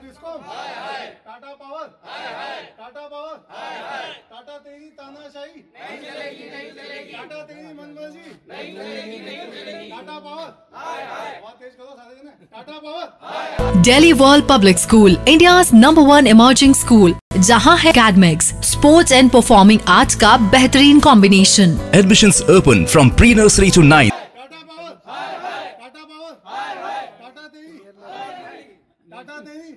Discom Tata Power Tata Power Tata तेरी तानाशाही नहीं चलेगी नहीं चलेगी टाटा तेरी मनमर्जी नहीं चलेगी नहीं चलेगी टाटा पावर तेज करो सारे जने Tata Power Daily World Public School India number one emerging school जहां है academics sports and performing arts का बेहतरीन combination admission open from pre nursery to ninth Tata Power Tata Power Tata देगी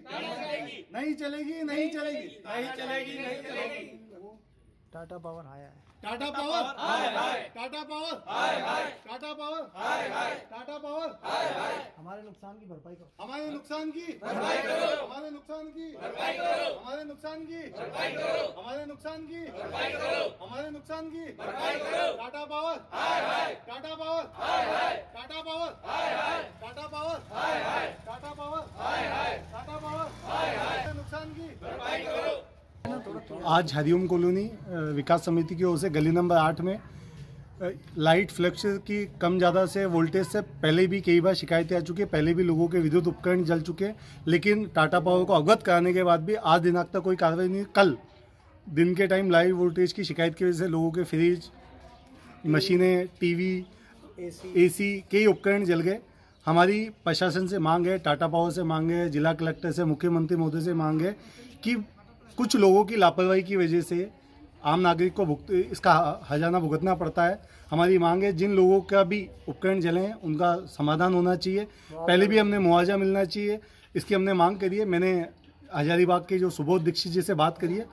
नहीं चलेगी नहीं चलेगी नहीं चलेगी नहीं चलेगी टाटा पावर आया है Tata Power Tata Power Tata Power Tata Power हमारे नुकसान की भरपाई करो हमारे नुकसान की भरपाई करो हमारे नुकसान की भरपाई करो हमारे नुकसान की भरपाई करो हमारे नुकसान की भरपाई करो हमारे नुकसान की भरपाई करो आज हरिओम कॉलोनी विकास समिति की ओर से गली नंबर आठ में लाइट फ्लक्स की कम ज़्यादा से वोल्टेज से पहले भी कई बार शिकायतें आ चुकी है पहले भी लोगों के विद्युत उपकरण जल चुके हैं लेकिन टाटा पावर को अवगत कराने के बाद भी आज दिनांक तक कोई कार्रवाई नहीं कल दिन के टाइम लाइव वोल्टेज की शिकायत की वजह से लोगों के फ्रिज मशीनें टीवी एसी कई उपकरण जल गए हमारी प्रशासन से मांग है टाटा पावर से मांग है जिला कलेक्टर से मुख्यमंत्री महोदय से मांग है कि कुछ लोगों की लापरवाही की वजह से आम नागरिक को भुगत इसका हजाना भुगतना पड़ता है हमारी मांग है जिन लोगों का भी उपकरण जले हैं उनका समाधान होना चाहिए पहले भी हमने मुआवजा मिलना चाहिए इसकी हमने मांग करी है मैंने हजारीबाग के जो सुबोध दीक्षित जी से बात करी है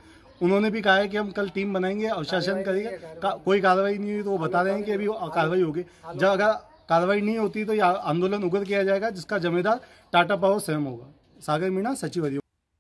उन्होंने भी कहा है कि हम कल टीम बनाएंगे अवशासन करेंगे का, कोई कार्रवाई नहीं हुई तो वो बता रहे हैं कि अभी कार्रवाई होगी हाँ। जब अगर कार्रवाई नहीं होती तो यह आंदोलन उग्र किया जाएगा जिसका जिम्मेदार टाटा पावर स्वयं होगा सागर मीणा सचिव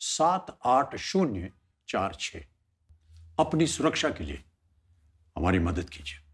सात आठ शून्य चार छ अपनी सुरक्षा के लिए हमारी मदद कीजिए